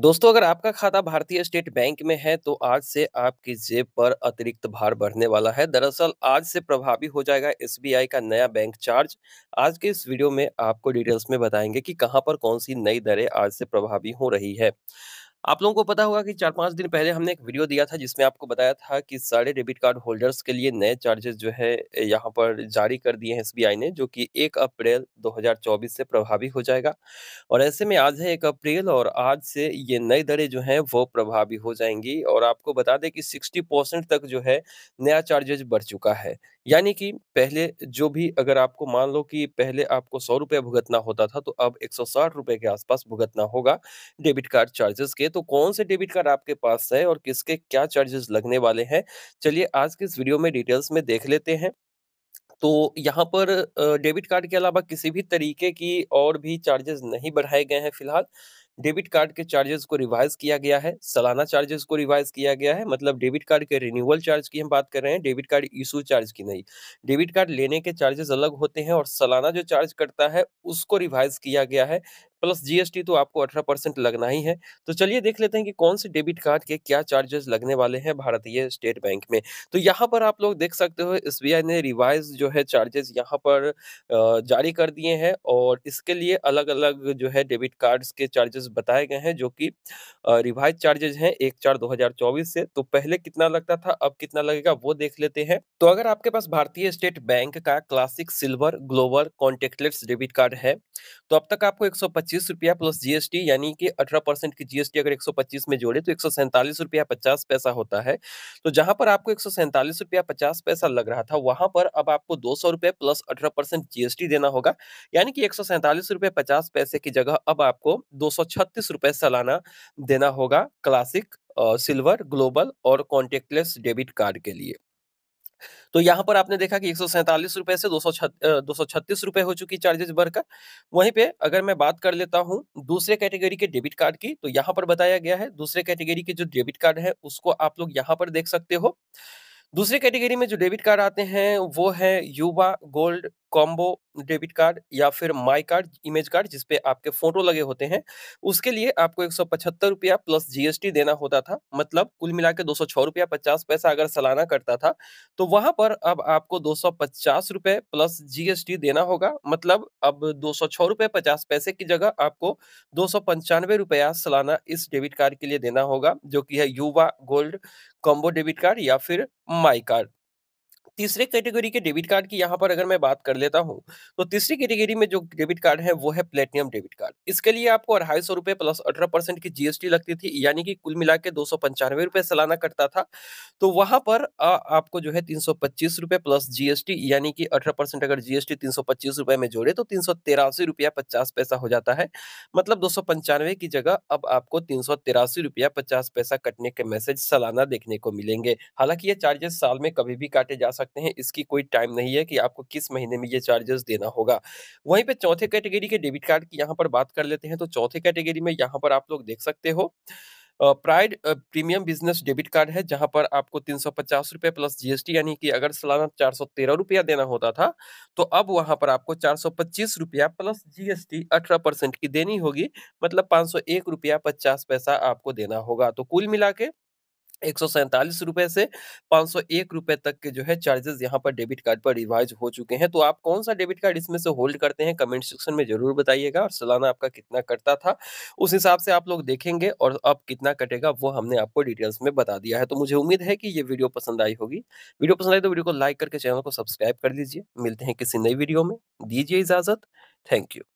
दोस्तों अगर आपका खाता भारतीय स्टेट बैंक में है तो आज से आपकी जेब पर अतिरिक्त भार बढ़ने वाला है दरअसल आज से प्रभावी हो जाएगा एसबीआई का नया बैंक चार्ज आज के इस वीडियो में आपको डिटेल्स में बताएंगे कि कहां पर कौन सी नई दरें आज से प्रभावी हो रही है आप लोगों को पता होगा कि चार पांच दिन पहले हमने एक वीडियो दिया था जिसमें आपको बताया था कि सारे डेबिट कार्ड होल्डर्स के लिए नए चार्जेस जो है यहाँ पर जारी कर दिए हैं एसबीआई ने जो कि एक अप्रैल 2024 से प्रभावी हो जाएगा और ऐसे में आज है एक अप्रैल और आज से ये नई दरें जो हैं वो प्रभावी हो जाएंगी और आपको बता दें कि सिक्सटी तक जो है नया चार्जेज बढ़ चुका है यानी कि पहले जो भी अगर आपको मान लो कि पहले आपको सौ रुपये भुगतना होता था तो अब एक सौ के आसपास भुगतना होगा डेबिट कार्ड चार्जेस के तो कौन से डेबिट कार्ड आपके पास है और किसके क्या चार्जेस लगने वाले हैं चलिए आज के इस वीडियो में डिटेल्स में देख लेते हैं तो यहाँ पर डेबिट कार्ड के अलावा किसी भी तरीके की और भी चार्जेस नहीं बढ़ाए गए हैं फिलहाल डेबिट कार्ड के चार्जेस को रिवाइज किया गया है सालाना चार्जेस को रिवाइज किया गया है मतलब डेबिट कार्ड के रिन्यूअल चार्ज की हम बात कर रहे हैं डेबिट कार्ड इशू चार्ज की नहीं डेबिट कार्ड लेने के चार्जेस अलग होते हैं और सालाना जो चार्ज करता है उसको रिवाइज किया गया है प्लस जीएसटी तो आपको अठारह परसेंट लगना ही है तो चलिए देख लेते हैं कि कौन से डेबिट कार्ड के क्या चार्जेस लगने वाले हैं भारतीय स्टेट बैंक में तो यहाँ पर आप लोग देख सकते हो एस ने रिवाइज जो है चार्जेस यहाँ पर जारी कर दिए हैं और इसके लिए अलग अलग जो है डेबिट कार्ड्स के चार्जेस बताए गए हैं जो कि रिवाइज चार्जेज हैं एक चार दो हजार चौबीस से तो पहले कितना लगता था अब कितना लगेगा वो देख लेते हैं तो अगर आपके पास भारतीय स्टेट बैंक का classic silver global contactless debit card है तो अब तक आपको एक पच्चीस रुपया प्लस जीएसटी यानी कि अठारह परसेंट की जीएसटी अगर एक सौ पच्चीस में जोड़े तो एक सौ सैंतालीस रुपया पचास पैसा होता है तो जहां पर आपको एक सौ सैंतालीस रुपया पचास पैसा लग रहा था वहां पर अब आपको दो सौ रुपये प्लस अठारह परसेंट जीएसटी देना होगा यानी कि एक सौ सैंतालीस रुपये पचास पैसे की जगह अब आपको दो सौ छत्तीस रुपये सालाना देना होगा क्लासिक सिल्वर ग्लोबल और कॉन्टेक्टलेस डेबिट कार्ड के लिए तो यहाँ पर आपने देखा कि एक रुपए से दो सौ रुपए हो चुकी चार्जेस बढ़कर वहीं पे अगर मैं बात कर लेता हूँ दूसरे कैटेगरी के डेबिट कार्ड की तो यहाँ पर बताया गया है दूसरे कैटेगरी के जो डेबिट कार्ड है उसको आप लोग यहाँ पर देख सकते हो दूसरे कैटेगरी में जो डेबिट कार्ड आते हैं वो है युवा गोल्ड कॉम्बो डेबिट कार्ड या फिर माई कार्ड इमेज कार्ड जिसपे आपके फोटो लगे होते हैं उसके लिए आपको एक सौ पचहत्तर रुपया प्लस जीएसटी देना होता था मतलब कुल मिला के दो सौ रुपया पचास पैसा अगर सालाना करता था तो वहां पर अब आपको दो सौ पचास रुपये प्लस जीएसटी देना होगा मतलब अब दो सौ रुपये पचास पैसे की जगह आपको दो सौ पंचानवे रुपया सालाना इस डेबिट कार्ड के लिए देना होगा जो कि है युवा गोल्ड कॉम्बो डेबिट कार्ड या फिर माई कार्ड तीसरे कैटेगरी के डेबिट कार्ड की यहाँ पर अगर मैं बात कर लेता हूँ तो तीसरी कैटेगरी में जो डेबिट कार्ड है वो है प्लेटिनियम डेबिट कार्ड इसके लिए आपको अढ़ाई सौ रुपये प्लस अठारह परसेंट की जीएसटी लगती थी यानी कि कुल मिला के दो सौ पंचानवे रुपये सालाना कटता था तो वहाँ पर आ, आपको जो है तीन सौ पच्चीस रुपये प्लस जीएसटी यानी कि अठारह परसेंट अगर जीएसटी तीन सौ पच्चीस रुपये में जोड़े तो तीन सौ तिरासी रुपया पचास पैसा हो जाता है मतलब दो सौ पंचानवे की जगह अब आपको तीन सौ तिरासी रुपया पचास पैसा कटने के मैसेज सालाना देखने को मिलेंगे हालांकि ये चार्जेस साल में कभी भी काटे जा जा सकते हैं इसकी कोई टाइम नहीं है कि आपको किस महीने में ये चार्जेस देना होगा वहीं पे चौथे कैटेगरी के डेबिट कार्ड की यहाँ पर बात कर लेते हैं तो चौथे कैटेगरी में यहाँ पर आप लोग देख सकते हो Pride premium business debit card है जहां पर आपको तीन सौ प्लस जीएसटी यानी कि अगर सालाना चार सौ रुपया देना होता था तो अब वहां पर आपको चार सौ रुपया प्लस जीएसटी 18 परसेंट की देनी होगी मतलब पाँच सौ रुपया पचास पैसा आपको देना होगा तो कुल मिला के एक सौ सैंतालीस रुपए से पाँच सौ एक रुपए तक के जो है चार्जेस यहाँ पर डेबिट कार्ड पर रिवाइज हो चुके हैं तो आप कौन सा डेबिट कार्ड इसमें से होल्ड करते हैं कमेंट सेक्शन में जरूर बताइएगा और सालाना आपका कितना कटता था उस हिसाब से आप लोग देखेंगे और अब कितना कटेगा वो हमने आपको डिटेल्स में बता दिया है तो मुझे उम्मीद है कि ये वीडियो पसंद आई होगी वीडियो पसंद आई तो वीडियो को लाइक करके चैनल को सब्सक्राइब कर लीजिए मिलते हैं किसी नई वीडियो में दीजिए इजाजत थैंक यू